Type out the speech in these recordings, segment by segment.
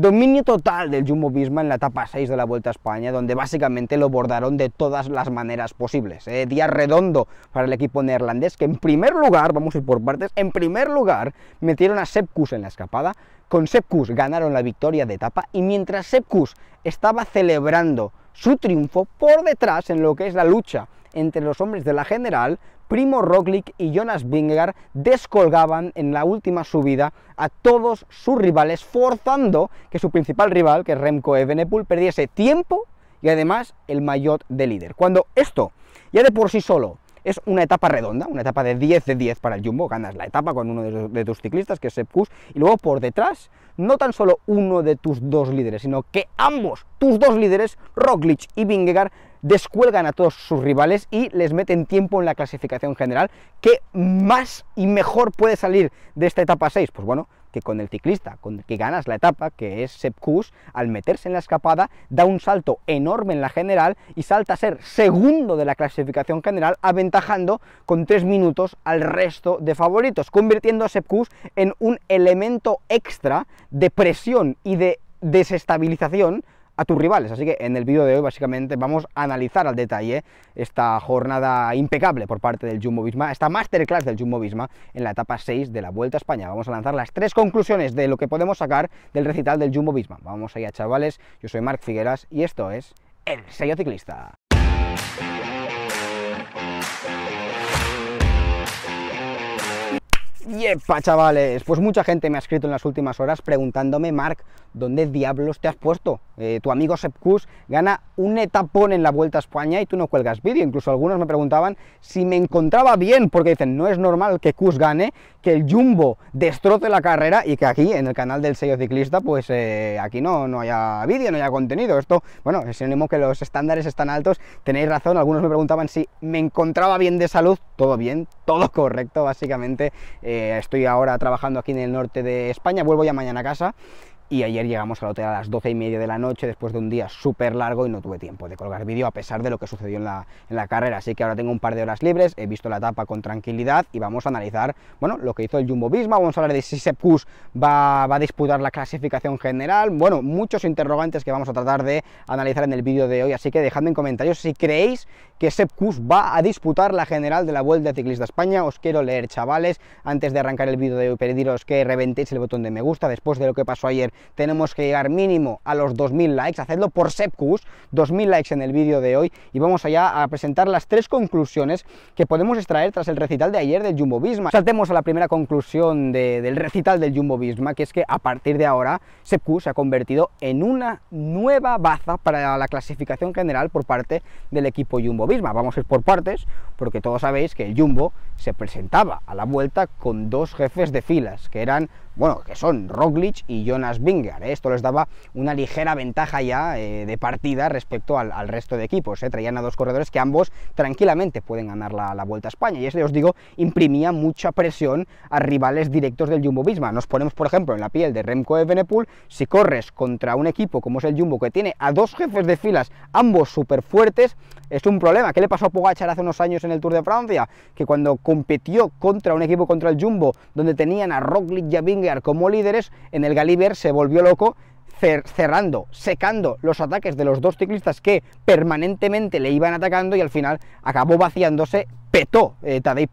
Dominio total del Jumbo Visma en la etapa 6 de la Vuelta a España, donde básicamente lo bordaron de todas las maneras posibles. ¿eh? Día redondo para el equipo neerlandés, que en primer lugar, vamos a ir por partes, en primer lugar metieron a Sepkus en la escapada. Con Sepkus ganaron la victoria de etapa y mientras Sepkus estaba celebrando su triunfo por detrás en lo que es la lucha entre los hombres de la general, Primo Roglic y Jonas Vingegaard descolgaban en la última subida a todos sus rivales, forzando que su principal rival, que es Remco Evenepoel, perdiese tiempo y además el maillot de líder. Cuando esto ya de por sí solo es una etapa redonda, una etapa de 10 de 10 para el Jumbo, ganas la etapa con uno de, tus ciclistas, que es Kuss, y luego por detrás, no tan solo uno de tus dos líderes, sino que ambos, tus dos líderes, Roglic y Vingegaard, descuelgan a todos sus rivales y les meten tiempo en la clasificación general. ¿Qué más y mejor puede salir de esta etapa 6? Pues bueno, que con el ciclista con el que ganas la etapa, que es Sepp al meterse en la escapada, da un salto enorme en la general y salta a ser segundo de la clasificación general, aventajando con tres minutos al resto de favoritos, convirtiendo a Sepp en un elemento extra de presión y de desestabilización a tus rivales. Así que en el vídeo de hoy básicamente vamos a analizar al detalle esta jornada impecable por parte del Jumbo Visma, esta masterclass del Jumbo Visma en la etapa 6 de la Vuelta a España. Vamos a lanzar las tres conclusiones de lo que podemos sacar del recital del Jumbo Visma. Vamos allá chavales, yo soy Marc Figueras y esto es El Sello Ciclista. ¡Yepa, chavales! Pues mucha gente me ha escrito en las últimas horas preguntándome, Marc, ¿dónde diablos te has puesto? Eh, tu amigo Sepkus gana un etapón en la Vuelta a España y tú no cuelgas vídeo. Incluso algunos me preguntaban si me encontraba bien, porque dicen, no es normal que Kus gane, que el Jumbo destroce la carrera y que aquí, en el canal del sello ciclista, pues eh, aquí no, no haya vídeo, no haya contenido. Esto, bueno, es sinónimo que los estándares están altos. Tenéis razón, algunos me preguntaban si me encontraba bien de salud. Todo bien, todo correcto, básicamente. Eh, estoy ahora trabajando aquí en el norte de España, vuelvo ya mañana a casa y ayer llegamos al hotel a las 12 y media de la noche después de un día súper largo y no tuve tiempo de colgar vídeo a pesar de lo que sucedió en la, carrera. Así que ahora tengo un par de horas libres, he visto la etapa con tranquilidad y vamos a analizar bueno, lo que hizo el Jumbo Visma, vamos a hablar de si Sepkus va, va a disputar la clasificación general, bueno, muchos interrogantes que vamos a tratar de analizar en el vídeo de hoy, así que dejadme en comentarios si creéis que Sepkus va a disputar la general de la Vuelta Ciclista España, os quiero leer chavales, antes de arrancar el vídeo de hoy pediros que reventéis el botón de me gusta después de lo que pasó ayer tenemos que llegar mínimo a los 2.000 likes, hacedlo por Sepcus, 2.000 likes en el vídeo de hoy y vamos allá a presentar las tres conclusiones que podemos extraer tras el recital de ayer del Jumbo Visma. Saltemos a la primera conclusión del recital del Jumbo Visma, que es que a partir de ahora Sepkus se ha convertido en una nueva baza para la clasificación general por parte del equipo Jumbo Visma. Vamos a ir por partes, porque todos sabéis que el Jumbo se presentaba a la vuelta con dos jefes de filas, que eran bueno, que son Roglic y Jonas Vingegaard. ¿eh? Esto les daba una ligera ventaja ya eh, de partida respecto al, resto de equipos. ¿eh? Traían a dos corredores que ambos tranquilamente pueden ganar la, la Vuelta a España. Y eso, os digo, imprimía mucha presión a rivales directos del Jumbo Visma. Nos ponemos, por ejemplo, en la piel de Remco Evenepoel. Si corres contra un equipo como es el Jumbo, que tiene a dos jefes de filas, ambos súper fuertes, es un problema. ¿Qué le pasó a Pogachar hace unos años en el Tour de Francia? Que cuando compitió contra un equipo contra el Jumbo, donde tenían a Roglic y a Vingegaard, como líderes, en el Galiber se volvió loco cerrando, secando los ataques de los dos ciclistas que permanentemente le iban atacando y al final acabó vaciándose petó eh, Tadej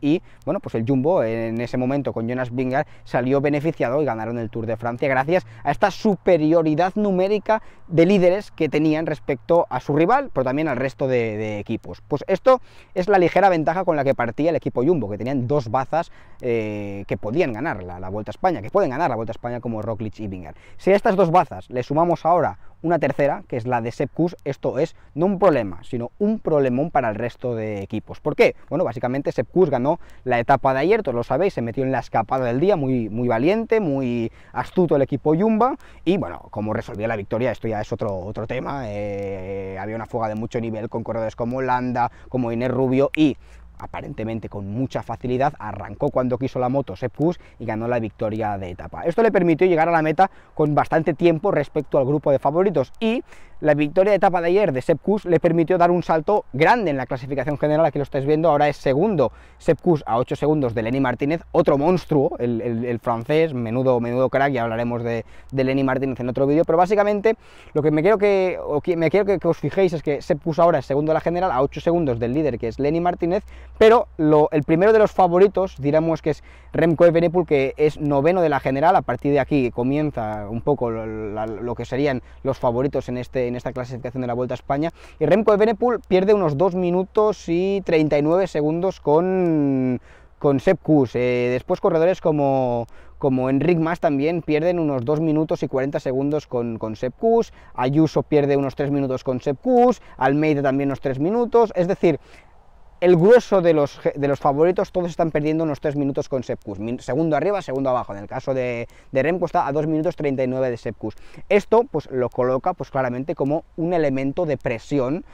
y, bueno, pues el Jumbo en ese momento con Jonas Bingar salió beneficiado y ganaron el Tour de Francia gracias a esta superioridad numérica de líderes que tenían respecto a su rival, pero también al resto de, equipos. Pues esto es la ligera ventaja con la que partía el equipo Jumbo, que tenían dos bazas eh, que podían ganar la, Vuelta a España, que pueden ganar la Vuelta a España como Roglic y Bingar. Si a estas dos bazas le sumamos ahora una tercera, que es la de Sepkus, esto es no un problema, sino un problemón para el resto de equipos. ¿Por qué? Bueno, básicamente Sepkus ganó la etapa de ayer, todos lo sabéis, se metió en la escapada del día, muy, muy valiente, muy astuto el equipo Yumba y bueno, como resolvía la victoria, esto ya es otro, otro tema, eh, había una fuga de mucho nivel con corredores como Holanda, como Inés Rubio, y aparentemente con mucha facilidad, arrancó cuando quiso la moto Sepkus y ganó la victoria de etapa. Esto le permitió llegar a la meta con bastante tiempo respecto al grupo de favoritos y la victoria de etapa de ayer de Sepp le permitió dar un salto grande en la clasificación general, aquí lo estáis viendo, ahora es segundo Sepp a 8 segundos de Lenny Martínez, otro monstruo, el, el, francés, menudo, menudo crack, ya hablaremos de, de Lenny Martínez en otro vídeo, pero básicamente lo que me quiero que, me quiero que, os fijéis es que Sepp ahora es segundo de la general a 8 segundos del líder que es Lenny Martínez, pero el primero de los favoritos, diríamos que es Remco Evenepoel, que es noveno de la general, a partir de aquí comienza un poco lo que serían los favoritos en este en esta clasificación de la Vuelta a España. Y Remco Evenepoel pierde unos 2 minutos y 39 segundos con, con eh, después corredores como, como Enric Mas también pierden unos 2 minutos y 40 segundos con, con Ayuso pierde unos 3 minutos con Sepp Almeida también unos 3 minutos. Es decir, el grueso de los, de los, favoritos, todos están perdiendo unos 3 minutos con Sepkus. Segundo arriba, segundo abajo. En el caso de, de, Remco está a 2 minutos 39 de Sepkus. Esto pues, lo coloca pues, claramente como un elemento de presión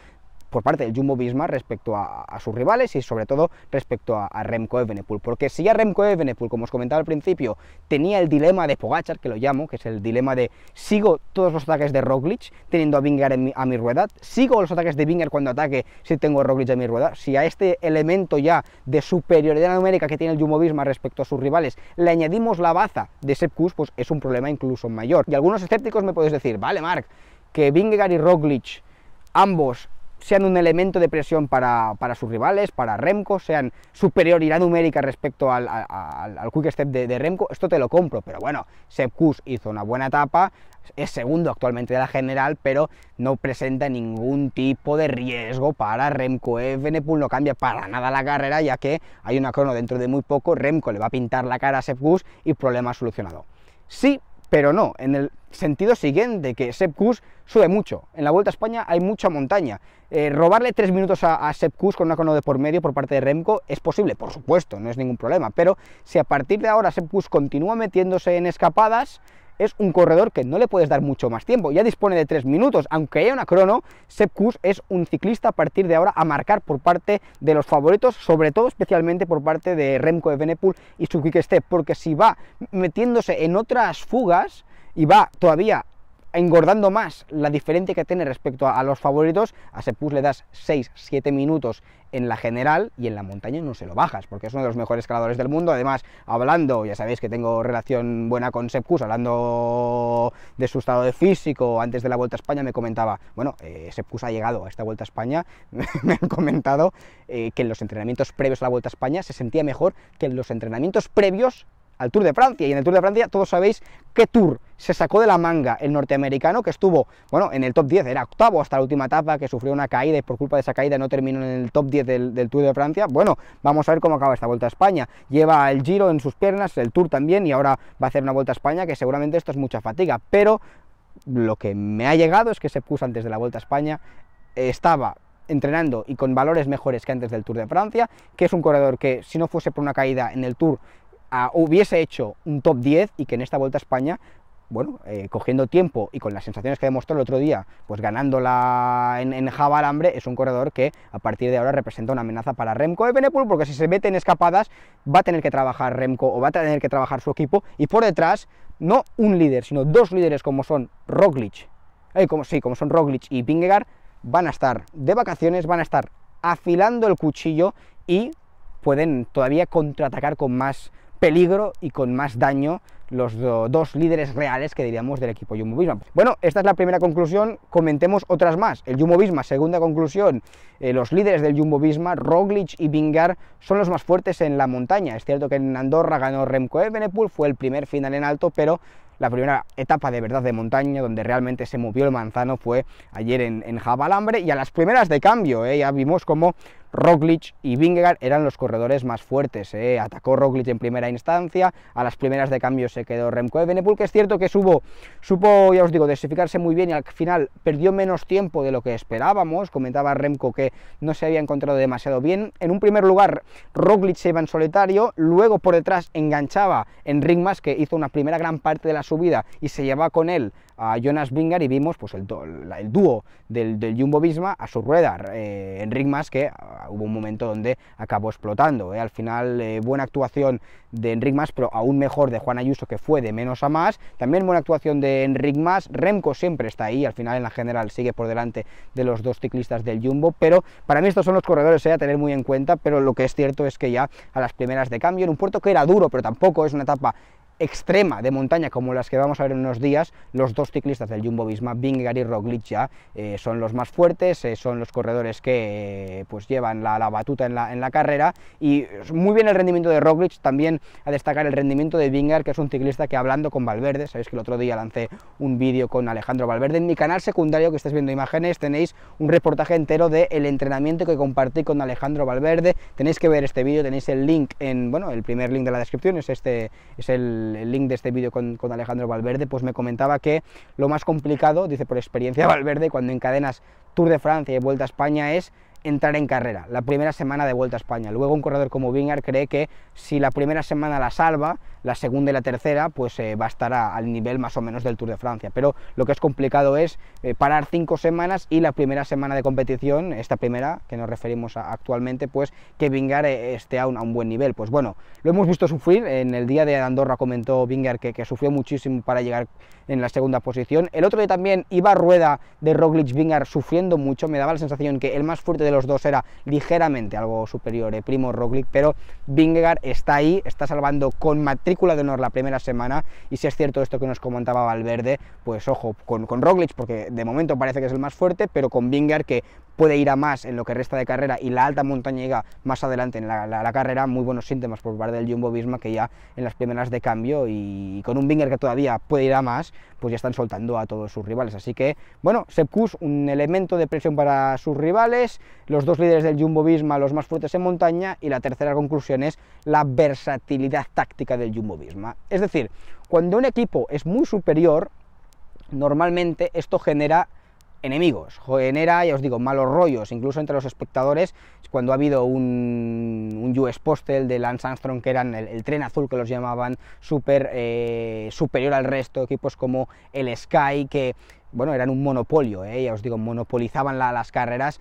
por parte del Jumbo Visma respecto a, sus rivales y sobre todo respecto a, Remco Evenepoel, porque si a Remco Evenepoel, como os comentaba al principio, tenía el dilema de Pogachar, que lo llamo, que es el dilema de sigo todos los ataques de Roglic teniendo a Vingar a mi rueda, sigo los ataques de Vingar cuando ataque si tengo a Roglic a mi rueda, si a este elemento ya de superioridad numérica que tiene el Jumbo Visma respecto a sus rivales le añadimos la baza de Sepkus, pues es un problema incluso mayor. Y algunos escépticos me podéis decir, vale Mark que Vingegaard y Roglic ambos sean un elemento de presión para, sus rivales, para Remco, sean superioridad numérica respecto al, quick step de, Remco, esto te lo compro, pero bueno, Sepp hizo una buena etapa, es segundo actualmente de la general, pero no presenta ningún tipo de riesgo para Remco Evenepoel, no cambia para nada la carrera, ya que hay una crono dentro de muy poco, Remco le va a pintar la cara a Sepp y problema solucionado. Sí, pero no, en el sentido siguiente, que Sepp sube mucho. En la Vuelta a España hay mucha montaña. Eh, robarle tres minutos a, a con una cono de por medio por parte de Remco es posible, por supuesto, no es ningún problema, pero si a partir de ahora Sepp continúa metiéndose en escapadas, es un corredor que no le puedes dar mucho más tiempo, ya dispone de 3 minutos, aunque haya una crono, Sepkus es un ciclista a partir de ahora a marcar por parte de los favoritos, sobre todo especialmente por parte de Remco de Benepool y su Quick Step, porque si va metiéndose en otras fugas, y va todavía engordando más la diferencia que tiene respecto a, los favoritos, a Sepus le das 6-7 minutos en la general y en la montaña no se lo bajas, porque es uno de los mejores escaladores del mundo. Además, hablando, ya sabéis que tengo relación buena con sepus hablando de su estado de físico, antes de la Vuelta a España me comentaba, bueno, eh, ha llegado a esta Vuelta a España, me han comentado eh, que en los entrenamientos previos a la Vuelta a España se sentía mejor que en los entrenamientos previos al Tour de Francia. Y en el Tour de Francia todos sabéis qué Tour se sacó de la manga el norteamericano que estuvo, bueno, en el top 10, era octavo hasta la última etapa, que sufrió una caída y por culpa de esa caída no terminó en el top 10 del, del, Tour de Francia. Bueno, vamos a ver cómo acaba esta Vuelta a España. Lleva el Giro en sus piernas, el Tour también, y ahora va a hacer una Vuelta a España que seguramente esto es mucha fatiga, pero lo que me ha llegado es que se puso antes de la Vuelta a España, estaba entrenando y con valores mejores que antes del Tour de Francia, que es un corredor que si no fuese por una caída en el Tour hubiese hecho un top 10 y que en esta Vuelta a España, bueno, eh, cogiendo tiempo y con las sensaciones que demostró el otro día, pues ganándola en, en Java es un corredor que a partir de ahora representa una amenaza para Remco de Benepul, porque si se meten escapadas va a tener que trabajar Remco o va a tener que trabajar su equipo y por detrás no un líder, sino dos líderes como son Roglic, eh, como, sí, como son Roglic y Pingegar, van a estar de vacaciones, van a estar afilando el cuchillo y pueden todavía contraatacar con más peligro y con más daño los dos líderes reales que diríamos del equipo Jumbo Visma. Bueno, esta es la primera conclusión, comentemos otras más. El Jumbo Visma, segunda conclusión, eh, los líderes del Jumbo Visma, Roglic y Vingar, son los más fuertes en la montaña. Es cierto que en Andorra ganó Remco Evenepoel, fue el primer final en alto, pero la primera etapa de verdad de montaña donde realmente se movió el manzano fue ayer en, Jabalambre y a las primeras de cambio, eh, ya vimos cómo Roglic y Vingegaard eran los corredores más fuertes. Eh. Atacó Roglic en primera instancia, a las primeras de cambio se quedó Remco Evenepoel, que es cierto que subo, supo, ya os digo, desificarse muy bien y al final perdió menos tiempo de lo que esperábamos. Comentaba Remco que no se había encontrado demasiado bien. En un primer lugar, Roglic se iba en solitario, luego por detrás enganchaba Enric Mas, que hizo una primera gran parte de la subida y se llevaba con él a Jonas Vingar y vimos pues el, dúo del, Jumbo Visma a su rueda, eh, en Enric Mas que hubo un momento donde acabó explotando. ¿eh? Al final, eh, buena actuación de Enric Mas, pero aún mejor de Juan Ayuso, que fue de menos a más. También buena actuación de Enric Mas. Remco siempre está ahí, al final en la general sigue por delante de los dos ciclistas del Jumbo, pero para mí estos son los corredores ¿eh? a tener muy en cuenta, pero lo que es cierto es que ya a las primeras de cambio, en un puerto que era duro, pero tampoco es una etapa extrema de montaña como las que vamos a ver en unos días, los dos ciclistas del Jumbo Visma, Vingegaard y Roglic ya eh, son los más fuertes, eh, son los corredores que eh, pues llevan la, batuta en la, en la, carrera y muy bien el rendimiento de Roglic, también a destacar el rendimiento de Vingar que es un ciclista que hablando con Valverde, sabéis que el otro día lancé un vídeo con Alejandro Valverde, en mi canal secundario que estáis viendo imágenes tenéis un reportaje entero del el entrenamiento que compartí con Alejandro Valverde, tenéis que ver este vídeo, tenéis el link en, bueno, el primer link de la descripción, es este, es el el, link de este vídeo con, con, Alejandro Valverde, pues me comentaba que lo más complicado, dice por experiencia Valverde, cuando encadenas Tour de Francia y Vuelta a España es entrar en carrera, la primera semana de Vuelta a España. Luego un corredor como Vingar cree que si la primera semana la salva, la segunda y la tercera, pues eh, bastará al nivel más o menos del Tour de Francia. Pero lo que es complicado es eh, parar cinco semanas y la primera semana de competición, esta primera que nos referimos a, actualmente, pues que Vingar eh, esté a un, a un, buen nivel. Pues bueno, lo hemos visto sufrir, en el día de Andorra comentó Vingar que, que, sufrió muchísimo para llegar en la segunda posición. El otro día también iba a rueda de Roglic Vingar sufriendo mucho, me daba la sensación que el más fuerte de los dos era ligeramente algo superior el eh, Primo Roglic, pero Vingegaard está ahí, está salvando con matrícula de honor la primera semana y si es cierto esto que nos comentaba Valverde, pues ojo con, con Roglic porque de momento parece que es el más fuerte, pero con Vingegaard que puede ir a más en lo que resta de carrera y la alta montaña llega más adelante en la, carrera, muy buenos síntomas por parte del Jumbo Visma que ya en las primeras de cambio y, con un Binger que todavía puede ir a más, pues ya están soltando a todos sus rivales. Así que, bueno, Sepkus, un elemento de presión para sus rivales, los dos líderes del Jumbo Visma, los más fuertes en montaña y la tercera conclusión es la versatilidad táctica del Jumbo Visma. Es decir, cuando un equipo es muy superior, normalmente esto genera enemigos, genera, ya os digo, malos rollos, incluso entre los espectadores, cuando ha habido un, US Postel de Lance Armstrong, que eran el, tren azul que los llamaban, super, eh, superior al resto, equipos como el Sky, que bueno, eran un monopolio, eh, ya os digo, monopolizaban las carreras,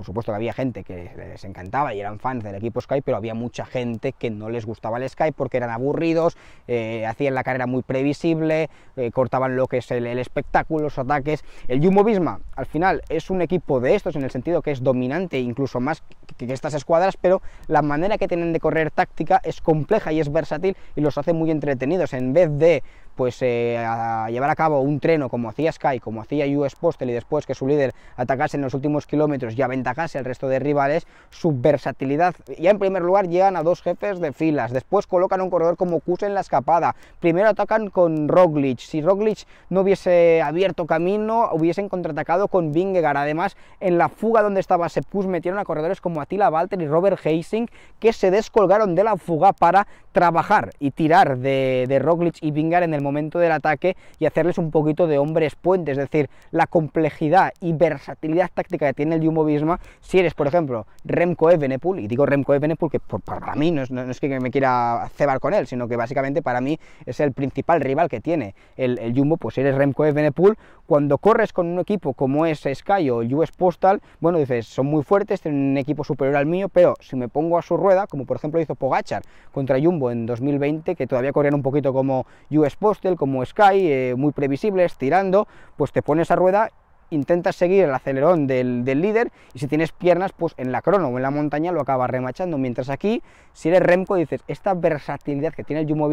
por supuesto que había gente que les encantaba y eran fans del equipo Sky, pero había mucha gente que no les gustaba el Sky porque eran aburridos, eh, hacían la carrera muy previsible, eh, cortaban lo que es el, espectáculo, los ataques. El Jumbo Visma, al final, es un equipo de estos en el sentido que es dominante, incluso más que estas escuadras, pero la manera que tienen de correr táctica es compleja y es versátil y los hace muy entretenidos. En vez de pues eh, a llevar a cabo un treno como hacía Sky, como hacía US Postel y después que su líder atacase en los últimos kilómetros y aventajase al resto de rivales, su versatilidad, ya en primer lugar llegan a dos jefes de filas, después colocan a un corredor como Kusen en la escapada, primero atacan con Roglic, si Roglic no hubiese abierto camino, hubiesen contraatacado con Vingegaard, además en la fuga donde estaba Sepus metieron a corredores como Attila Walter y Robert Heising que se descolgaron de la fuga para trabajar y tirar de, Roglic y Vingegaard en el momento del ataque y hacerles un poquito de hombres puentes, es decir, la complejidad y versatilidad táctica que tiene el Jumbo Visma, si eres, por ejemplo, Remco Evenepoel, y digo Remco Evenepoel que para mí no es, que me quiera cebar con él, sino que básicamente para mí es el principal rival que tiene el, Jumbo, pues si eres Remco Evenepoel, cuando corres con un equipo como es Sky o US Postal, bueno, dices, son muy fuertes, tienen un equipo superior al mío, pero si me pongo a su rueda, como por ejemplo hizo Pogachar contra Jumbo en 2020, que todavía corrían un poquito como US Postal, como Sky, eh, muy previsibles, tirando, pues te pones a rueda intentas seguir el acelerón del, líder y si tienes piernas, pues en la crono o en la montaña lo acabas remachando. Mientras aquí, si eres Remco, dices, esta versatilidad que tiene el Jumbo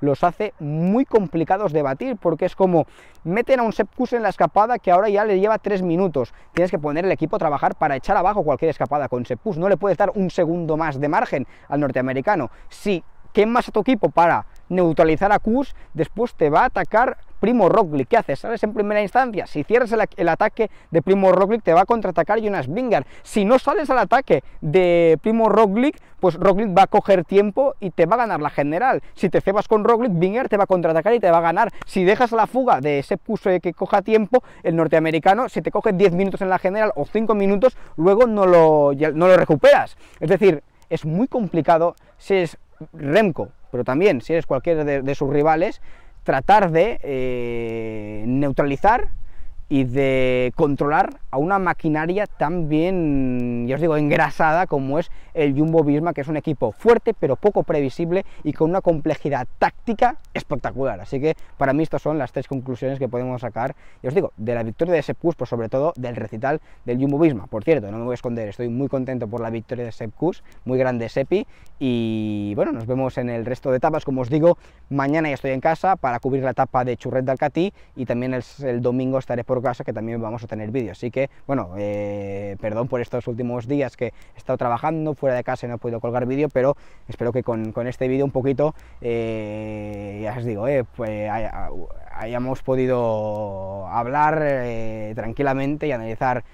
los hace muy complicados de batir porque es como meten a un sepus en la escapada que ahora ya le lleva tres minutos. Tienes que poner el equipo a trabajar para echar abajo cualquier escapada con sepus No le puedes dar un segundo más de margen al norteamericano. Si más a tu equipo para neutralizar a Kush, después te va a atacar Primo Roglic. ¿Qué haces? ¿Sales en primera instancia? Si cierras el, ataque de Primo Roglic, te va a contraatacar Jonas Vingar. Si no sales al ataque de Primo Roglic, pues Roglic va a coger tiempo y te va a ganar la general. Si te cebas con Roglic, Vingar te va a contraatacar y te va a ganar. Si dejas la fuga de ese puso eh, que coja tiempo, el norteamericano, si te coge 10 minutos en la general o 5 minutos, luego no no lo recuperas. Es decir, es muy complicado si es Remco pero también si eres cualquiera de, sus rivales, tratar de eh, neutralizar y de controlar a una maquinaria tan bien, ya os digo, engrasada como es el Jumbo Visma, que es un equipo fuerte pero poco previsible y con una complejidad táctica espectacular. Así que para mí estas son las tres conclusiones que podemos sacar, ya os digo, de la victoria de Sepkus, pero pues sobre todo del recital del Jumbo Visma. Por cierto, no me voy a esconder, estoy muy contento por la victoria de Sepkus, muy grande Sepi, y bueno, nos vemos en el resto de etapas. Como os digo, mañana ya estoy en casa para cubrir la etapa de Churret de y también el, el domingo estaré por casa que también vamos a tener vídeos. Así que, bueno, eh, perdón por estos últimos días que he estado trabajando fuera de casa y no he podido colgar vídeo, pero espero que con, este vídeo un poquito, eh, ya os digo, eh, pues hayamos podido hablar tranquilamente y analizar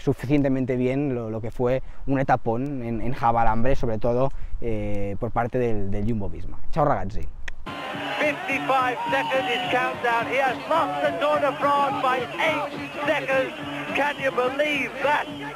suficientemente bien lo, que fue un etapón en, Jabalambre sobre todo por parte del, Jumbo Visma. Chao ragazzi! 55 seconds is countdown. He has lost the Tour de France by eight seconds. Can you believe that?